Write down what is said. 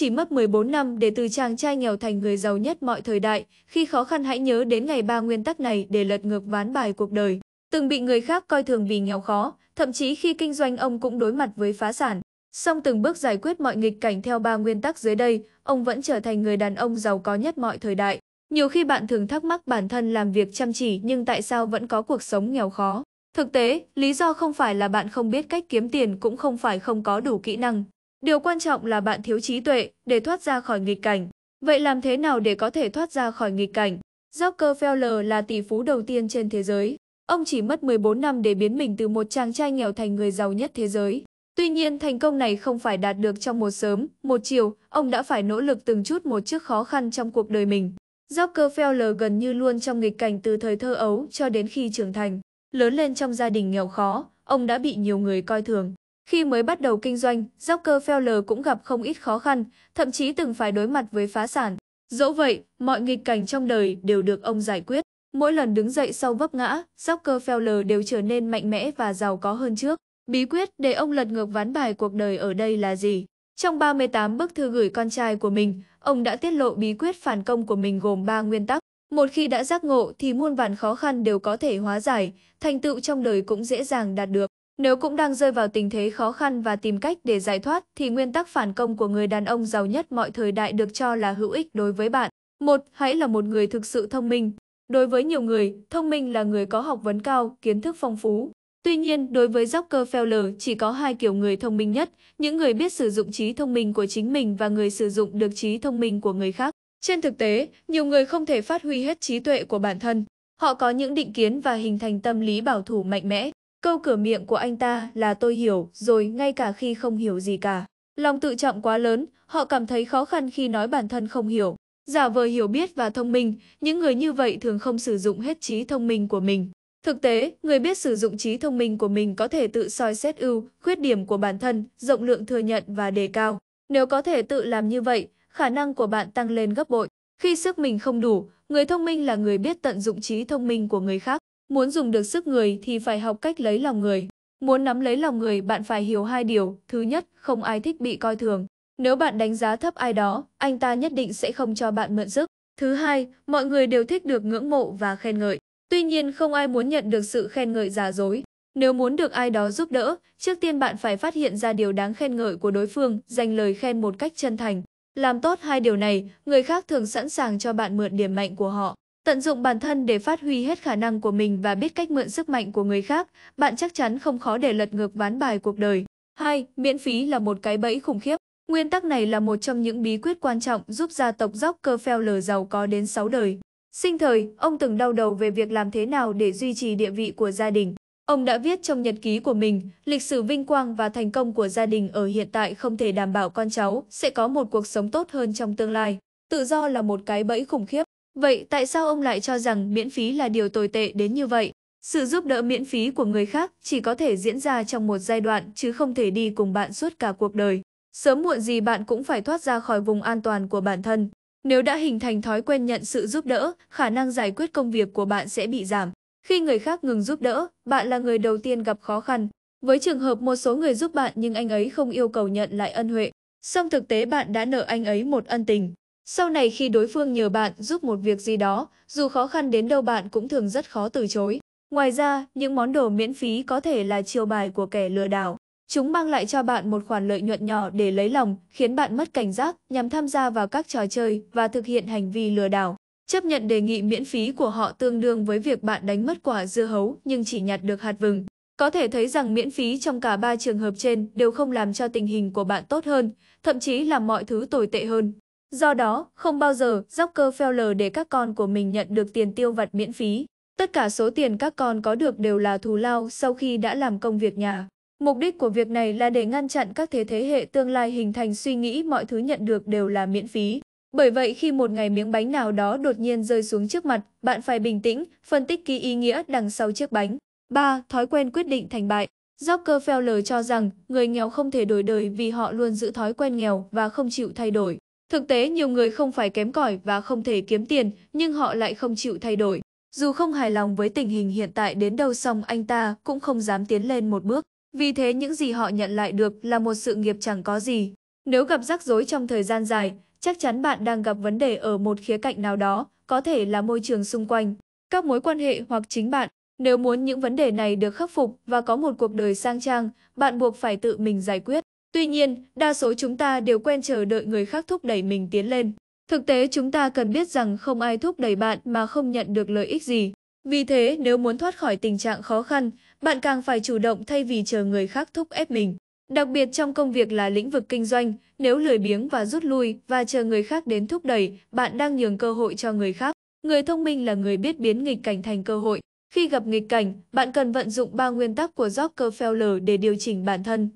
Chỉ mất 14 năm để từ chàng trai nghèo thành người giàu nhất mọi thời đại, khi khó khăn hãy nhớ đến ngày ba nguyên tắc này để lật ngược ván bài cuộc đời. Từng bị người khác coi thường vì nghèo khó, thậm chí khi kinh doanh ông cũng đối mặt với phá sản. Song từng bước giải quyết mọi nghịch cảnh theo ba nguyên tắc dưới đây, ông vẫn trở thành người đàn ông giàu có nhất mọi thời đại. Nhiều khi bạn thường thắc mắc bản thân làm việc chăm chỉ nhưng tại sao vẫn có cuộc sống nghèo khó. Thực tế, lý do không phải là bạn không biết cách kiếm tiền cũng không phải không có đủ kỹ năng. Điều quan trọng là bạn thiếu trí tuệ để thoát ra khỏi nghịch cảnh. Vậy làm thế nào để có thể thoát ra khỏi nghịch cảnh? Rockefeller là tỷ phú đầu tiên trên thế giới. Ông chỉ mất 14 năm để biến mình từ một chàng trai nghèo thành người giàu nhất thế giới. Tuy nhiên, thành công này không phải đạt được trong một sớm, một chiều, ông đã phải nỗ lực từng chút một trước khó khăn trong cuộc đời mình. Rockefeller gần như luôn trong nghịch cảnh từ thời thơ ấu cho đến khi trưởng thành. Lớn lên trong gia đình nghèo khó, ông đã bị nhiều người coi thường. Khi mới bắt đầu kinh doanh, Rockefeller cũng gặp không ít khó khăn, thậm chí từng phải đối mặt với phá sản. Dẫu vậy, mọi nghịch cảnh trong đời đều được ông giải quyết. Mỗi lần đứng dậy sau vấp ngã, Rockefeller đều trở nên mạnh mẽ và giàu có hơn trước. Bí quyết để ông lật ngược ván bài cuộc đời ở đây là gì? Trong 38 bức thư gửi con trai của mình, ông đã tiết lộ bí quyết phản công của mình gồm 3 nguyên tắc. Một khi đã giác ngộ thì muôn vàn khó khăn đều có thể hóa giải, thành tựu trong đời cũng dễ dàng đạt được. Nếu cũng đang rơi vào tình thế khó khăn và tìm cách để giải thoát thì nguyên tắc phản công của người đàn ông giàu nhất mọi thời đại được cho là hữu ích đối với bạn. Một, hãy là một người thực sự thông minh. Đối với nhiều người, thông minh là người có học vấn cao, kiến thức phong phú. Tuy nhiên, đối với Rockefeller chỉ có hai kiểu người thông minh nhất, những người biết sử dụng trí thông minh của chính mình và người sử dụng được trí thông minh của người khác. Trên thực tế, nhiều người không thể phát huy hết trí tuệ của bản thân. Họ có những định kiến và hình thành tâm lý bảo thủ mạnh mẽ. Câu cửa miệng của anh ta là tôi hiểu rồi ngay cả khi không hiểu gì cả. Lòng tự trọng quá lớn, họ cảm thấy khó khăn khi nói bản thân không hiểu. Giả vờ hiểu biết và thông minh, những người như vậy thường không sử dụng hết trí thông minh của mình. Thực tế, người biết sử dụng trí thông minh của mình có thể tự soi xét ưu, khuyết điểm của bản thân, rộng lượng thừa nhận và đề cao. Nếu có thể tự làm như vậy, khả năng của bạn tăng lên gấp bội. Khi sức mình không đủ, người thông minh là người biết tận dụng trí thông minh của người khác. Muốn dùng được sức người thì phải học cách lấy lòng người. Muốn nắm lấy lòng người bạn phải hiểu hai điều. Thứ nhất, không ai thích bị coi thường. Nếu bạn đánh giá thấp ai đó, anh ta nhất định sẽ không cho bạn mượn sức. Thứ hai, mọi người đều thích được ngưỡng mộ và khen ngợi. Tuy nhiên không ai muốn nhận được sự khen ngợi giả dối. Nếu muốn được ai đó giúp đỡ, trước tiên bạn phải phát hiện ra điều đáng khen ngợi của đối phương, dành lời khen một cách chân thành. Làm tốt hai điều này, người khác thường sẵn sàng cho bạn mượn điểm mạnh của họ. Tận dụng bản thân để phát huy hết khả năng của mình và biết cách mượn sức mạnh của người khác, bạn chắc chắn không khó để lật ngược ván bài cuộc đời. 2. Miễn phí là một cái bẫy khủng khiếp. Nguyên tắc này là một trong những bí quyết quan trọng giúp gia tộc Rockefeller giàu có đến 6 đời. Sinh thời, ông từng đau đầu về việc làm thế nào để duy trì địa vị của gia đình. Ông đã viết trong nhật ký của mình, lịch sử vinh quang và thành công của gia đình ở hiện tại không thể đảm bảo con cháu sẽ có một cuộc sống tốt hơn trong tương lai. Tự do là một cái bẫy khủng khiếp. Vậy tại sao ông lại cho rằng miễn phí là điều tồi tệ đến như vậy? Sự giúp đỡ miễn phí của người khác chỉ có thể diễn ra trong một giai đoạn chứ không thể đi cùng bạn suốt cả cuộc đời. Sớm muộn gì bạn cũng phải thoát ra khỏi vùng an toàn của bản thân. Nếu đã hình thành thói quen nhận sự giúp đỡ, khả năng giải quyết công việc của bạn sẽ bị giảm. Khi người khác ngừng giúp đỡ, bạn là người đầu tiên gặp khó khăn. Với trường hợp một số người giúp bạn nhưng anh ấy không yêu cầu nhận lại ân huệ, song thực tế bạn đã nợ anh ấy một ân tình. Sau này khi đối phương nhờ bạn giúp một việc gì đó, dù khó khăn đến đâu bạn cũng thường rất khó từ chối. Ngoài ra, những món đồ miễn phí có thể là chiêu bài của kẻ lừa đảo. Chúng mang lại cho bạn một khoản lợi nhuận nhỏ để lấy lòng, khiến bạn mất cảnh giác nhằm tham gia vào các trò chơi và thực hiện hành vi lừa đảo. Chấp nhận đề nghị miễn phí của họ tương đương với việc bạn đánh mất quả dưa hấu nhưng chỉ nhặt được hạt vừng. Có thể thấy rằng miễn phí trong cả ba trường hợp trên đều không làm cho tình hình của bạn tốt hơn, thậm chí làm mọi thứ tồi tệ hơn. Do đó, không bao giờ Rockefeller để các con của mình nhận được tiền tiêu vặt miễn phí. Tất cả số tiền các con có được đều là thù lao sau khi đã làm công việc nhà. Mục đích của việc này là để ngăn chặn các thế thế hệ tương lai hình thành suy nghĩ mọi thứ nhận được đều là miễn phí. Bởi vậy khi một ngày miếng bánh nào đó đột nhiên rơi xuống trước mặt, bạn phải bình tĩnh, phân tích kỹ ý nghĩa đằng sau chiếc bánh. 3. Thói quen quyết định thành bại Rockefeller cho rằng người nghèo không thể đổi đời vì họ luôn giữ thói quen nghèo và không chịu thay đổi. Thực tế nhiều người không phải kém cỏi và không thể kiếm tiền, nhưng họ lại không chịu thay đổi. Dù không hài lòng với tình hình hiện tại đến đâu xong anh ta cũng không dám tiến lên một bước. Vì thế những gì họ nhận lại được là một sự nghiệp chẳng có gì. Nếu gặp rắc rối trong thời gian dài, chắc chắn bạn đang gặp vấn đề ở một khía cạnh nào đó, có thể là môi trường xung quanh, các mối quan hệ hoặc chính bạn. Nếu muốn những vấn đề này được khắc phục và có một cuộc đời sang trang, bạn buộc phải tự mình giải quyết. Tuy nhiên, đa số chúng ta đều quen chờ đợi người khác thúc đẩy mình tiến lên. Thực tế chúng ta cần biết rằng không ai thúc đẩy bạn mà không nhận được lợi ích gì. Vì thế, nếu muốn thoát khỏi tình trạng khó khăn, bạn càng phải chủ động thay vì chờ người khác thúc ép mình. Đặc biệt trong công việc là lĩnh vực kinh doanh, nếu lười biếng và rút lui và chờ người khác đến thúc đẩy, bạn đang nhường cơ hội cho người khác. Người thông minh là người biết biến nghịch cảnh thành cơ hội. Khi gặp nghịch cảnh, bạn cần vận dụng ba nguyên tắc của Rockefeller để điều chỉnh bản thân.